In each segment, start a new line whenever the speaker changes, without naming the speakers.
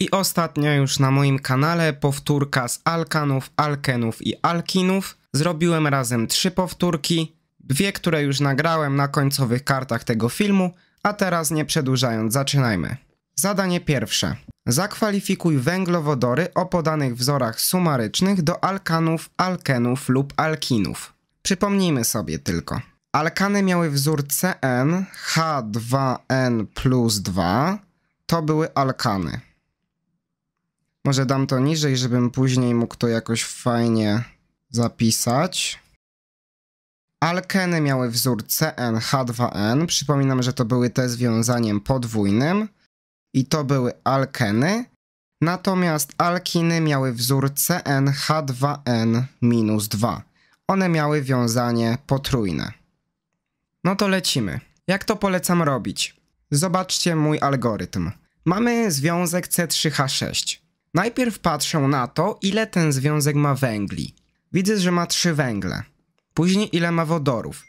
I ostatnio już na moim kanale powtórka z alkanów, alkenów i alkinów. Zrobiłem razem trzy powtórki, dwie, które już nagrałem na końcowych kartach tego filmu, a teraz nie przedłużając zaczynajmy. Zadanie pierwsze. Zakwalifikuj węglowodory o podanych wzorach sumarycznych do alkanów, alkenów lub alkinów. Przypomnijmy sobie tylko. Alkany miały wzór CN H2N plus 2, to były alkany. Może dam to niżej, żebym później mógł to jakoś fajnie zapisać. Alkeny miały wzór CnH2n. Przypominam, że to były te związaniem podwójnym i to były alkeny. Natomiast alkiny miały wzór CnH2n-2. One miały wiązanie potrójne. No to lecimy. Jak to polecam robić? Zobaczcie mój algorytm. Mamy związek C3H6. Najpierw patrzę na to, ile ten związek ma węgli. Widzę, że ma trzy węgle. Później ile ma wodorów.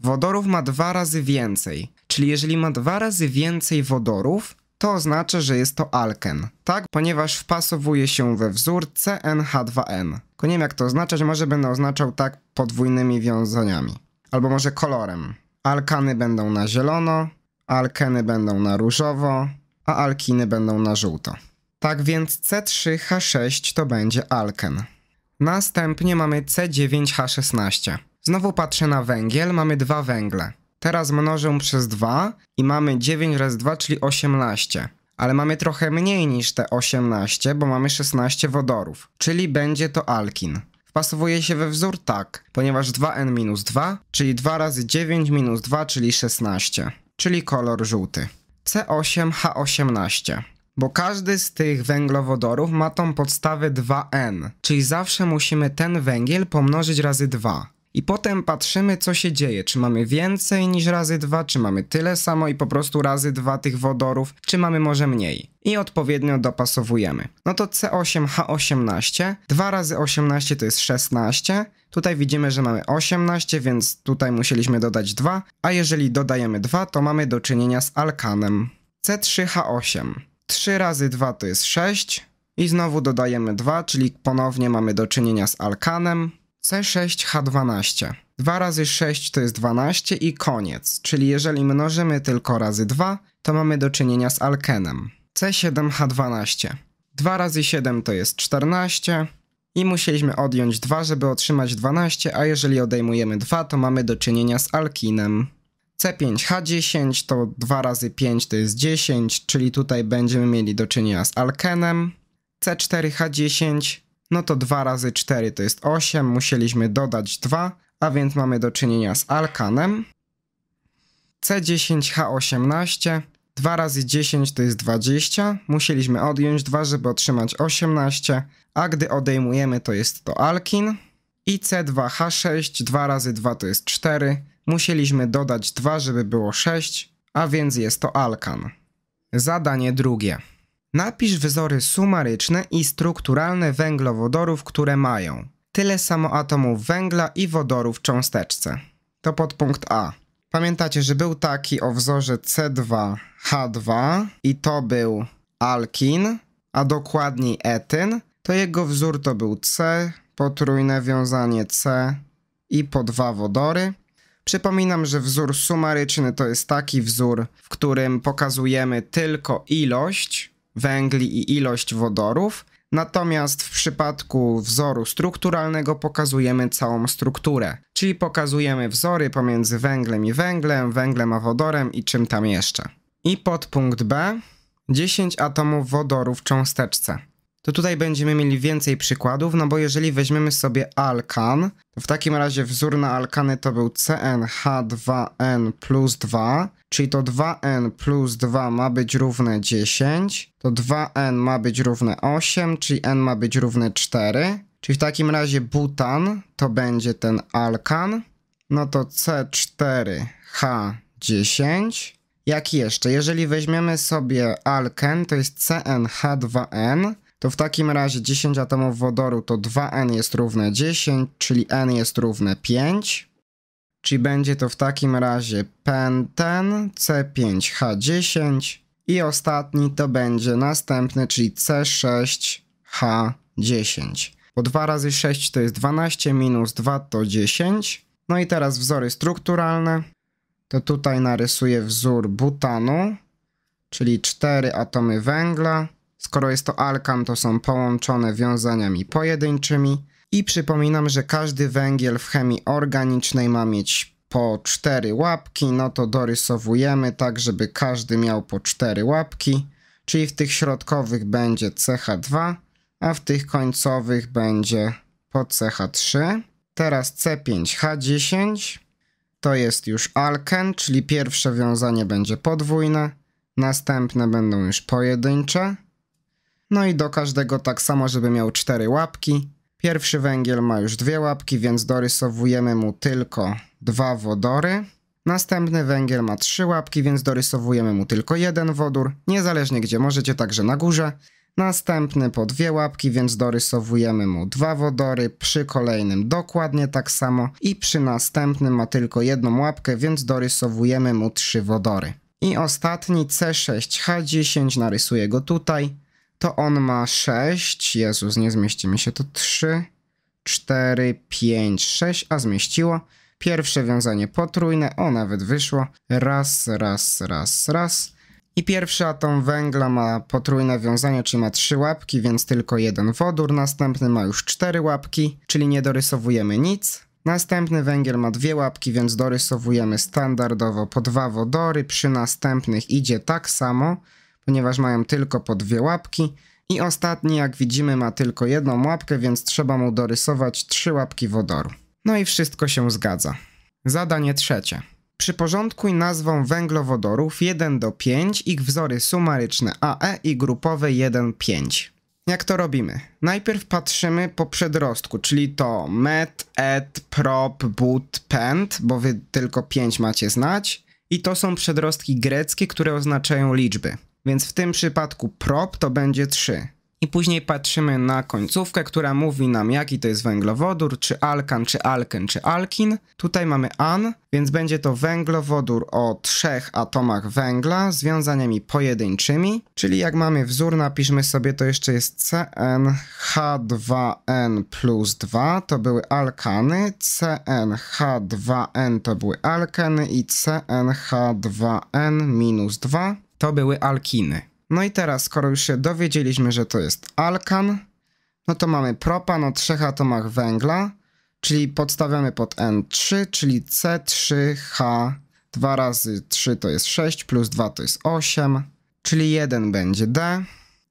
Wodorów ma dwa razy więcej. Czyli jeżeli ma dwa razy więcej wodorów, to oznacza, że jest to alken, tak? Ponieważ wpasowuje się we wzór CNH2N. Tylko nie wiem jak to oznaczać, może będę oznaczał tak podwójnymi wiązaniami. Albo może kolorem. Alkany będą na zielono, alkeny będą na różowo, a alkiny będą na żółto. Tak więc C3H6 to będzie alken. Następnie mamy C9H16. Znowu patrzę na węgiel, mamy dwa węgle. Teraz mnożę przez 2 i mamy 9 razy 2, czyli 18. Ale mamy trochę mniej niż te 18, bo mamy 16 wodorów, czyli będzie to alkin. Wpasowuje się we wzór tak, ponieważ 2n minus 2, czyli 2 razy 9 minus 2, czyli 16, czyli kolor żółty. C8H18 bo każdy z tych węglowodorów ma tą podstawę 2n, czyli zawsze musimy ten węgiel pomnożyć razy 2. I potem patrzymy, co się dzieje, czy mamy więcej niż razy 2, czy mamy tyle samo i po prostu razy 2 tych wodorów, czy mamy może mniej. I odpowiednio dopasowujemy. No to C8H18, 2 razy 18 to jest 16, Tutaj widzimy, że mamy 18, więc tutaj musieliśmy dodać 2, a jeżeli dodajemy 2, to mamy do czynienia z alkanem. C3H8. 3 razy 2 to jest 6 i znowu dodajemy 2, czyli ponownie mamy do czynienia z alkanem C6H12. 2 razy 6 to jest 12 i koniec, czyli jeżeli mnożymy tylko razy 2, to mamy do czynienia z alkenem C7H12. 2 razy 7 to jest 14 i musieliśmy odjąć 2, żeby otrzymać 12, a jeżeli odejmujemy 2, to mamy do czynienia z alkinem. C5H10 to 2 razy 5 to jest 10, czyli tutaj będziemy mieli do czynienia z alkenem. C4H10 no to 2 razy 4 to jest 8, musieliśmy dodać 2, a więc mamy do czynienia z alkanem. C10H18 2 razy 10 to jest 20, musieliśmy odjąć 2, żeby otrzymać 18, a gdy odejmujemy to jest to alkin. I C2H6 2 razy 2 to jest 4, Musieliśmy dodać 2, żeby było 6, a więc jest to alkan. Zadanie drugie. Napisz wzory sumaryczne i strukturalne węglowodorów, które mają tyle samo atomów węgla i wodoru w cząsteczce. To podpunkt A. Pamiętacie, że był taki o wzorze C2H2 i to był alkin, a dokładniej etyn. To jego wzór to był C, potrójne wiązanie C i po dwa wodory. Przypominam, że wzór sumaryczny to jest taki wzór, w którym pokazujemy tylko ilość węgli i ilość wodorów, natomiast w przypadku wzoru strukturalnego pokazujemy całą strukturę, czyli pokazujemy wzory pomiędzy węglem i węglem, węglem a wodorem i czym tam jeszcze. I podpunkt B 10 atomów wodoru w cząsteczce to tutaj będziemy mieli więcej przykładów, no bo jeżeli weźmiemy sobie alkan, to w takim razie wzór na alkany to był CnH2n plus 2, czyli to 2n plus 2 ma być równe 10, to 2n ma być równe 8, czyli n ma być równe 4, czyli w takim razie butan to będzie ten alkan, no to C4H10, jak jeszcze? Jeżeli weźmiemy sobie alken, to jest CnH2n, to w takim razie 10 atomów wodoru to 2n jest równe 10, czyli n jest równe 5. Czyli będzie to w takim razie penten C5H10 i ostatni to będzie następny, czyli C6H10. Bo 2 razy 6 to jest 12, minus 2 to 10. No i teraz wzory strukturalne. To tutaj narysuję wzór butanu, czyli 4 atomy węgla, Skoro jest to alkan, to są połączone wiązaniami pojedynczymi. I przypominam, że każdy węgiel w chemii organicznej ma mieć po cztery łapki, no to dorysowujemy tak, żeby każdy miał po cztery łapki, czyli w tych środkowych będzie CH2, a w tych końcowych będzie po CH3. Teraz C5H10 to jest już alken, czyli pierwsze wiązanie będzie podwójne, następne będą już pojedyncze. No i do każdego tak samo, żeby miał cztery łapki. Pierwszy węgiel ma już dwie łapki, więc dorysowujemy mu tylko dwa wodory. Następny węgiel ma trzy łapki, więc dorysowujemy mu tylko jeden wodór, niezależnie gdzie możecie, także na górze. Następny po dwie łapki, więc dorysowujemy mu dwa wodory, przy kolejnym dokładnie tak samo i przy następnym ma tylko jedną łapkę, więc dorysowujemy mu trzy wodory. I ostatni C6H10, narysuję go tutaj to on ma 6. Jezus, nie zmieści mi się to 3, 4, 5, 6, a zmieściło. Pierwsze wiązanie potrójne, o nawet wyszło. Raz, raz, raz, raz. I pierwszy atom węgla ma potrójne wiązanie, czyli ma trzy łapki, więc tylko jeden wodór. Następny ma już cztery łapki, czyli nie dorysowujemy nic. Następny węgiel ma dwie łapki, więc dorysowujemy standardowo po dwa wodory. Przy następnych idzie tak samo ponieważ mają tylko po dwie łapki. I ostatni, jak widzimy, ma tylko jedną łapkę, więc trzeba mu dorysować trzy łapki wodoru. No i wszystko się zgadza. Zadanie trzecie. Przyporządkuj nazwą węglowodorów 1 do 5, ich wzory sumaryczne AE i grupowe 1-5. Jak to robimy? Najpierw patrzymy po przedrostku, czyli to met, et, prop, but, pent, bo wy tylko 5 macie znać. I to są przedrostki greckie, które oznaczają liczby. Więc w tym przypadku prop to będzie 3. I później patrzymy na końcówkę, która mówi nam jaki to jest węglowodór, czy alkan, czy alken, czy alkin. Tutaj mamy an, więc będzie to węglowodór o trzech atomach węgla z związaniami pojedynczymi, czyli jak mamy wzór, napiszmy sobie, to jeszcze jest CnH2n plus 2, to były alkany, CnH2n to były alkeny i CnH2n minus 2 to były alkiny. No i teraz, skoro już się dowiedzieliśmy, że to jest alkan, no to mamy propan o trzech atomach węgla, czyli podstawiamy pod N3, czyli C3H, 2 razy 3 to jest 6, plus 2 to jest 8, czyli 1 będzie D.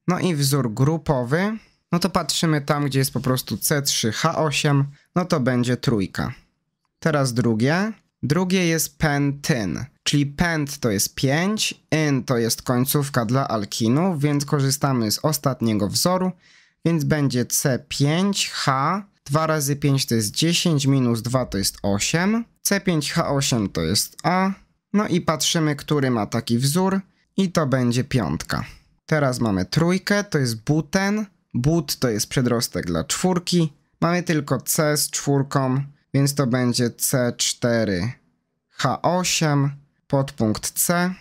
No i wzór grupowy, no to patrzymy tam, gdzie jest po prostu C3H8, no to będzie trójka. Teraz drugie. Drugie jest pentyn czyli pent to jest 5, n to jest końcówka dla alkinów, więc korzystamy z ostatniego wzoru, więc będzie C5H, 2 razy 5 to jest 10, minus 2 to jest 8, C5H8 to jest A, no i patrzymy, który ma taki wzór i to będzie piątka. Teraz mamy trójkę, to jest buten, but to jest przedrostek dla czwórki, mamy tylko C z czwórką, więc to będzie C4H8, podpunkt C.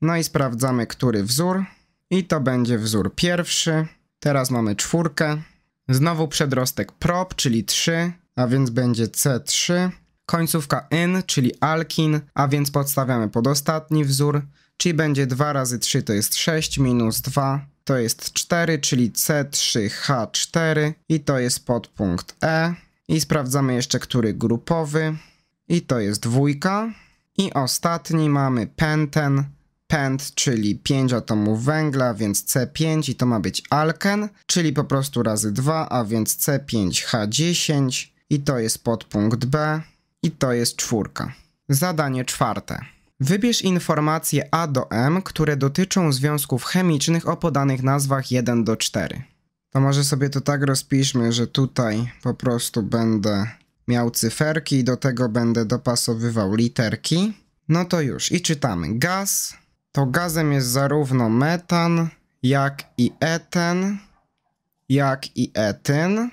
No i sprawdzamy, który wzór. I to będzie wzór pierwszy. Teraz mamy czwórkę. Znowu przedrostek prop, czyli 3, a więc będzie C3. Końcówka in, czyli alkin, a więc podstawiamy pod ostatni wzór, czyli będzie 2 razy 3 to jest 6, minus 2 to jest 4, czyli C3H4 i to jest podpunkt E. I sprawdzamy jeszcze, który grupowy i to jest dwójka. I ostatni mamy penten, pent, czyli 5 atomów węgla, więc C5 i to ma być alken, czyli po prostu razy 2, a więc C5H10 i to jest podpunkt B i to jest czwórka. Zadanie czwarte. Wybierz informacje A do M, które dotyczą związków chemicznych o podanych nazwach 1 do 4. To może sobie to tak rozpiszmy, że tutaj po prostu będę miał cyferki, do tego będę dopasowywał literki. No to już i czytamy. Gaz to gazem jest zarówno metan, jak i eten, jak i etyn.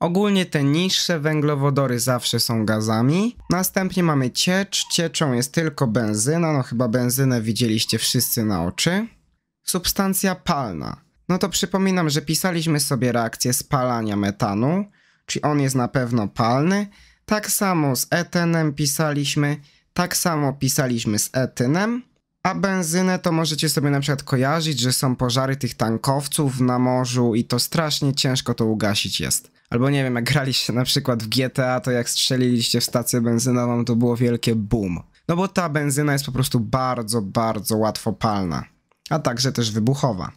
Ogólnie te niższe węglowodory zawsze są gazami. Następnie mamy ciecz. Cieczą jest tylko benzyna. No chyba benzynę widzieliście wszyscy na oczy. Substancja palna. No to przypominam, że pisaliśmy sobie reakcję spalania metanu czy on jest na pewno palny. Tak samo z etenem pisaliśmy, tak samo pisaliśmy z etynem. A benzynę to możecie sobie na przykład kojarzyć, że są pożary tych tankowców na morzu i to strasznie ciężko to ugasić jest. Albo nie wiem, jak graliście na przykład w GTA, to jak strzeliliście w stację benzynową, to było wielkie boom. No bo ta benzyna jest po prostu bardzo, bardzo łatwo palna, a także też wybuchowa.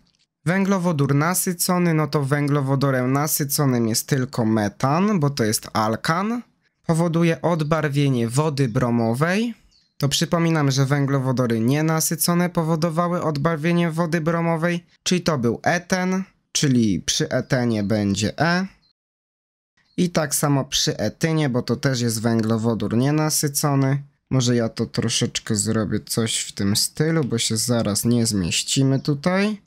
Węglowodór nasycony, no to węglowodorem nasyconym jest tylko metan, bo to jest alkan. Powoduje odbarwienie wody bromowej. To przypominam, że węglowodory nienasycone powodowały odbarwienie wody bromowej, czyli to był eten, czyli przy etenie będzie E. I tak samo przy etynie, bo to też jest węglowodór nienasycony. Może ja to troszeczkę zrobię coś w tym stylu, bo się zaraz nie zmieścimy tutaj.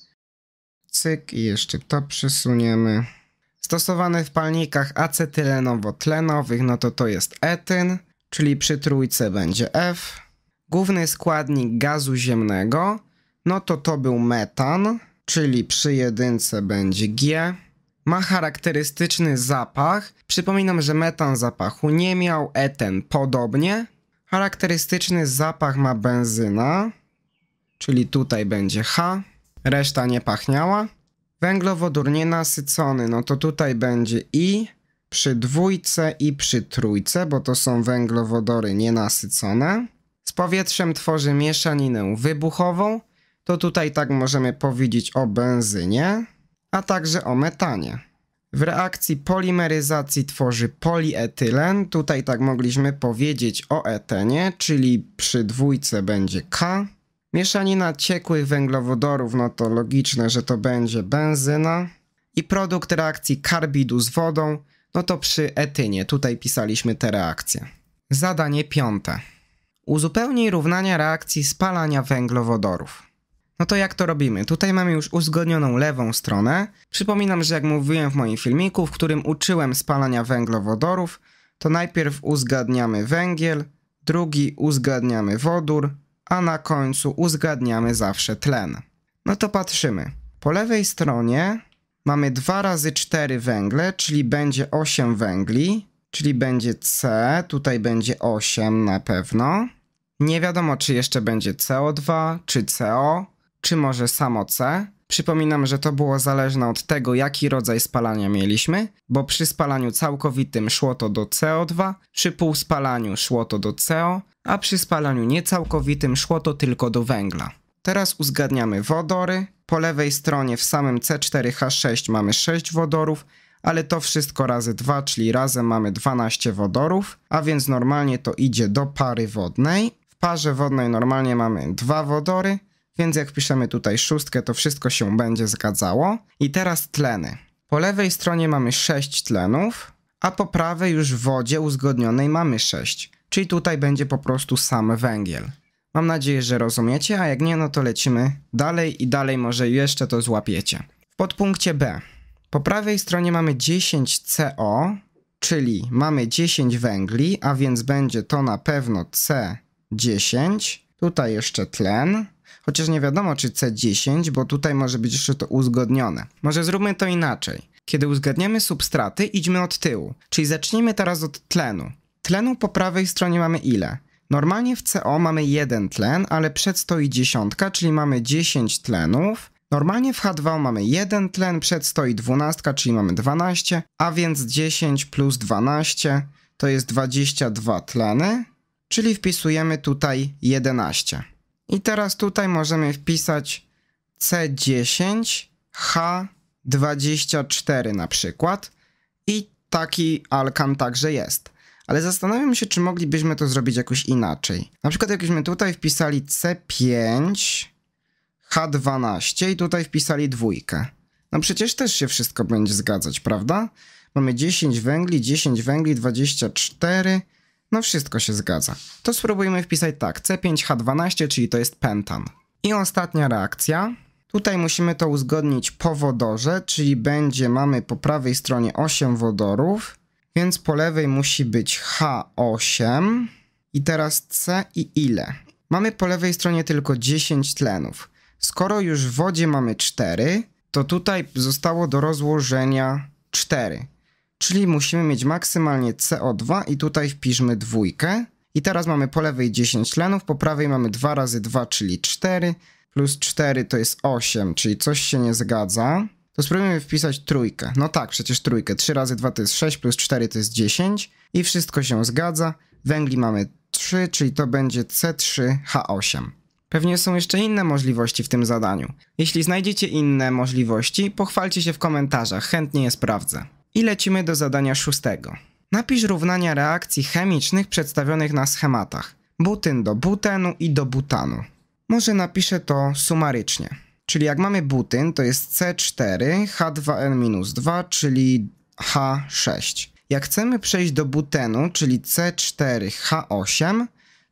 Cyk i jeszcze to przesuniemy. Stosowany w palnikach acetylenowo-tlenowych, no to to jest etyn, czyli przy trójce będzie F. Główny składnik gazu ziemnego, no to to był metan, czyli przy jedynce będzie G. Ma charakterystyczny zapach. Przypominam, że metan zapachu nie miał, eten podobnie. Charakterystyczny zapach ma benzyna, czyli tutaj będzie H reszta nie pachniała. Węglowodór nienasycony, no to tutaj będzie i przy dwójce i przy trójce, bo to są węglowodory nienasycone. Z powietrzem tworzy mieszaninę wybuchową, to tutaj tak możemy powiedzieć o benzynie, a także o metanie. W reakcji polimeryzacji tworzy polietylen, tutaj tak mogliśmy powiedzieć o etenie, czyli przy dwójce będzie K, Mieszanina ciekłych węglowodorów, no to logiczne, że to będzie benzyna. I produkt reakcji karbidu z wodą, no to przy etynie, tutaj pisaliśmy te reakcje. Zadanie piąte. Uzupełnij równania reakcji spalania węglowodorów. No to jak to robimy? Tutaj mamy już uzgodnioną lewą stronę. Przypominam, że jak mówiłem w moim filmiku, w którym uczyłem spalania węglowodorów, to najpierw uzgadniamy węgiel, drugi uzgadniamy wodór, a na końcu uzgadniamy zawsze tlen. No to patrzymy. Po lewej stronie mamy 2 razy 4 węgle, czyli będzie 8 węgli, czyli będzie C, tutaj będzie 8 na pewno. Nie wiadomo, czy jeszcze będzie CO2, czy CO, czy może samo C. Przypominam, że to było zależne od tego, jaki rodzaj spalania mieliśmy, bo przy spalaniu całkowitym szło to do CO2, przy półspalaniu szło to do CO, a przy spalaniu niecałkowitym szło to tylko do węgla. Teraz uzgadniamy wodory. Po lewej stronie w samym C4H6 mamy 6 wodorów, ale to wszystko razy 2, czyli razem mamy 12 wodorów, a więc normalnie to idzie do pary wodnej. W parze wodnej normalnie mamy dwa wodory, więc jak piszemy tutaj szóstkę, to wszystko się będzie zgadzało. I teraz tleny. Po lewej stronie mamy 6 tlenów, a po prawej już w wodzie uzgodnionej mamy 6. Czyli tutaj będzie po prostu sam węgiel. Mam nadzieję, że rozumiecie, a jak nie, no to lecimy dalej i dalej może jeszcze to złapiecie. W podpunkcie B. Po prawej stronie mamy 10CO, czyli mamy 10 węgli, a więc będzie to na pewno C10. Tutaj jeszcze tlen. Chociaż nie wiadomo czy C10, bo tutaj może być jeszcze to uzgodnione. Może zróbmy to inaczej. Kiedy uzgadniamy substraty, idźmy od tyłu, czyli zacznijmy teraz od tlenu. Tlenu po prawej stronie mamy ile? Normalnie w CO mamy jeden tlen, ale przed stoi dziesiątka, czyli mamy 10 tlenów. Normalnie w H2 o mamy jeden tlen, przed stoi dwunastka, czyli mamy 12, a więc 10 plus 12 to jest 22 tleny, czyli wpisujemy tutaj 11. I teraz tutaj możemy wpisać C10H24 na przykład. I taki alkan także jest. Ale zastanawiam się, czy moglibyśmy to zrobić jakoś inaczej. Na przykład jakbyśmy tutaj wpisali C5, H12 i tutaj wpisali dwójkę. No przecież też się wszystko będzie zgadzać, prawda? Mamy 10 węgli, 10 węgli, 24, no wszystko się zgadza. To spróbujmy wpisać tak, C5H12, czyli to jest pentan. I ostatnia reakcja. Tutaj musimy to uzgodnić po wodorze, czyli będzie, mamy po prawej stronie 8 wodorów, więc po lewej musi być H8 i teraz C i ile? Mamy po lewej stronie tylko 10 tlenów. Skoro już w wodzie mamy 4, to tutaj zostało do rozłożenia 4 czyli musimy mieć maksymalnie CO2 i tutaj wpiszmy dwójkę. I teraz mamy po lewej 10 tlenów, po prawej mamy 2 razy 2, czyli 4, plus 4 to jest 8, czyli coś się nie zgadza. To spróbujmy wpisać trójkę. No tak, przecież trójkę. 3 razy 2 to jest 6, plus 4 to jest 10 i wszystko się zgadza. Węgli mamy 3, czyli to będzie C3H8. Pewnie są jeszcze inne możliwości w tym zadaniu. Jeśli znajdziecie inne możliwości, pochwalcie się w komentarzach, chętnie je sprawdzę. I lecimy do zadania szóstego. Napisz równania reakcji chemicznych przedstawionych na schematach. Butyn do butenu i do butanu. Może napiszę to sumarycznie. Czyli jak mamy butyn, to jest C4H2N-2, czyli H6. Jak chcemy przejść do butenu, czyli C4H8,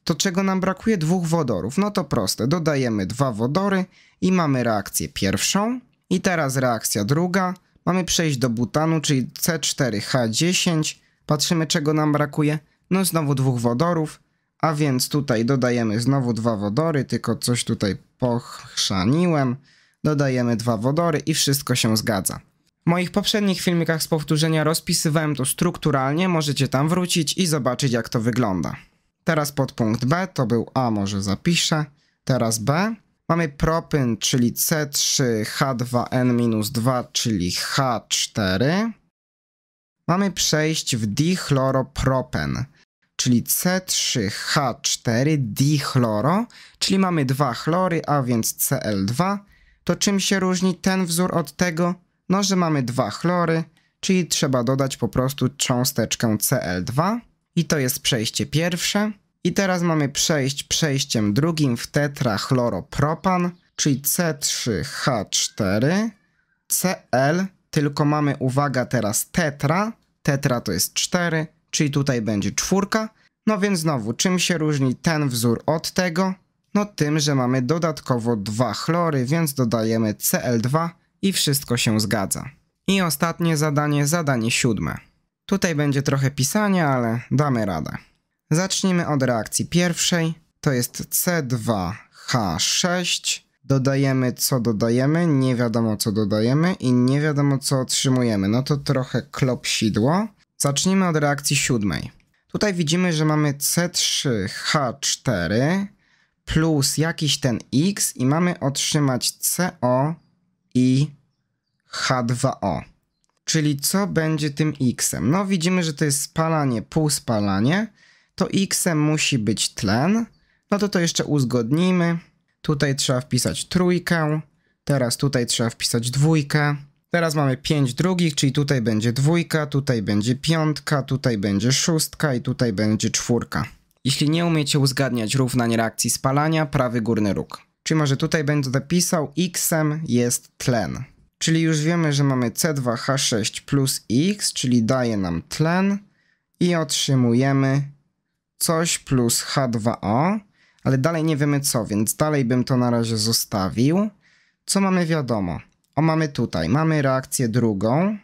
to czego nam brakuje? Dwóch wodorów. No to proste, dodajemy dwa wodory i mamy reakcję pierwszą. I teraz reakcja druga, Mamy przejść do butanu, czyli C4H10. Patrzymy, czego nam brakuje. No znowu dwóch wodorów, a więc tutaj dodajemy znowu dwa wodory, tylko coś tutaj pochrzaniłem. Dodajemy dwa wodory i wszystko się zgadza. W moich poprzednich filmikach z powtórzenia rozpisywałem to strukturalnie, możecie tam wrócić i zobaczyć jak to wygląda. Teraz podpunkt B, to był A, może zapiszę. Teraz B, Mamy propyn, czyli C3, H2N-2, czyli H4. Mamy przejść w dichloropropen, czyli C3H4 dichloro, czyli mamy dwa chlory, a więc Cl2. To czym się różni ten wzór od tego? No, że mamy dwa chlory, czyli trzeba dodać po prostu cząsteczkę Cl2 i to jest przejście pierwsze. I teraz mamy przejść przejściem drugim w tetrachloropropan, czyli C3H4, Cl, tylko mamy, uwaga, teraz tetra, tetra to jest 4, czyli tutaj będzie czwórka. No więc znowu, czym się różni ten wzór od tego? No tym, że mamy dodatkowo dwa chlory, więc dodajemy Cl2 i wszystko się zgadza. I ostatnie zadanie, zadanie siódme. Tutaj będzie trochę pisania, ale damy radę. Zacznijmy od reakcji pierwszej, to jest C2H6. Dodajemy co dodajemy, nie wiadomo co dodajemy i nie wiadomo co otrzymujemy. No to trochę klopsidło. Zacznijmy od reakcji siódmej. Tutaj widzimy, że mamy C3H4 plus jakiś ten X i mamy otrzymać CO i H2O. Czyli co będzie tym X-em? No widzimy, że to jest spalanie, półspalanie to x musi być tlen. No to to jeszcze uzgodnimy. Tutaj trzeba wpisać trójkę, teraz tutaj trzeba wpisać dwójkę. Teraz mamy 5 drugich, czyli tutaj będzie dwójka, tutaj będzie piątka, tutaj będzie szóstka i tutaj będzie czwórka. Jeśli nie umiecie uzgadniać równań reakcji spalania, prawy górny róg. Czyli może tutaj będę dopisał xem jest tlen. Czyli już wiemy, że mamy C2H6 plus X, czyli daje nam tlen i otrzymujemy coś plus H2O, ale dalej nie wiemy co, więc dalej bym to na razie zostawił. Co mamy wiadomo? O, mamy tutaj, mamy reakcję drugą,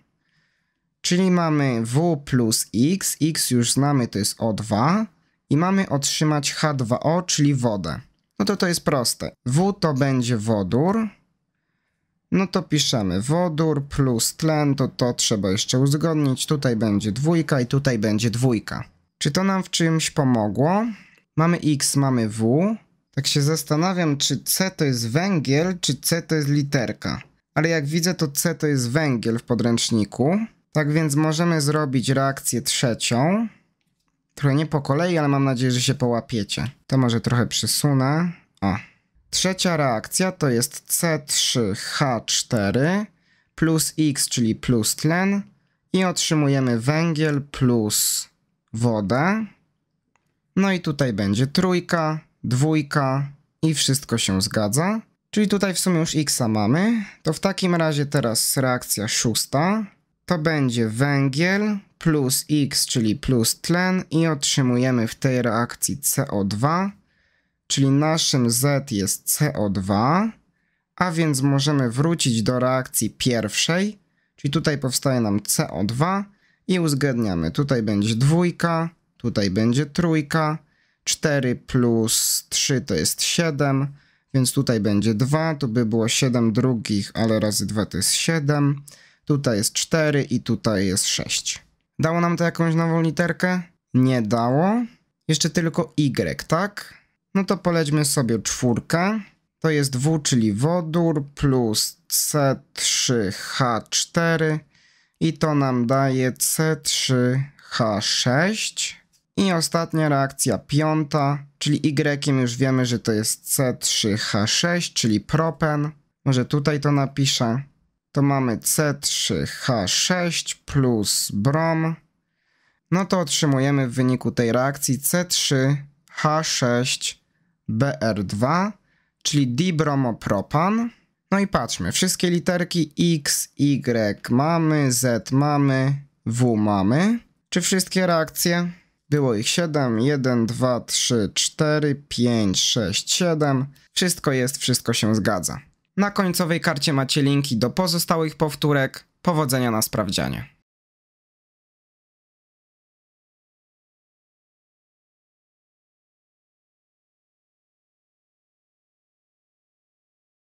czyli mamy W plus X, X już znamy, to jest O2 i mamy otrzymać H2O, czyli wodę. No to to jest proste. W to będzie wodór, no to piszemy wodór plus tlen, to to trzeba jeszcze uzgodnić. Tutaj będzie dwójka i tutaj będzie dwójka. Czy to nam w czymś pomogło? Mamy X, mamy W. Tak się zastanawiam, czy C to jest węgiel, czy C to jest literka. Ale jak widzę, to C to jest węgiel w podręczniku. Tak więc możemy zrobić reakcję trzecią. Trochę nie po kolei, ale mam nadzieję, że się połapiecie. To może trochę przysunę. O. Trzecia reakcja to jest C3H4 plus X, czyli plus tlen i otrzymujemy węgiel plus wodę. No i tutaj będzie trójka, dwójka i wszystko się zgadza. Czyli tutaj w sumie już x mamy. To w takim razie teraz reakcja szósta. To będzie węgiel plus x, czyli plus tlen i otrzymujemy w tej reakcji CO2, czyli naszym Z jest CO2, a więc możemy wrócić do reakcji pierwszej, czyli tutaj powstaje nam CO2, i uzgadniamy. Tutaj będzie dwójka, tutaj będzie trójka, 4 plus 3 to jest 7, więc tutaj będzie 2, to by było 7 drugich, ale razy 2 to jest 7, tutaj jest 4 i tutaj jest 6. Dało nam to jakąś nową literkę? Nie dało. Jeszcze tylko Y, tak? No to polećmy sobie czwórkę. To jest W, czyli wodór, plus C3H4 i to nam daje C3H6. I ostatnia reakcja piąta, czyli Y już wiemy, że to jest C3H6, czyli propen. Może tutaj to napiszę. To mamy C3H6 plus brom. No to otrzymujemy w wyniku tej reakcji C3H6BR2, czyli dibromopropan. No i patrzmy, wszystkie literki X, Y mamy, Z mamy, W mamy. Czy wszystkie reakcje? Było ich 7, 1, 2, 3, 4, 5, 6, 7. Wszystko jest, wszystko się zgadza. Na końcowej karcie macie linki do pozostałych powtórek. Powodzenia na sprawdzianie.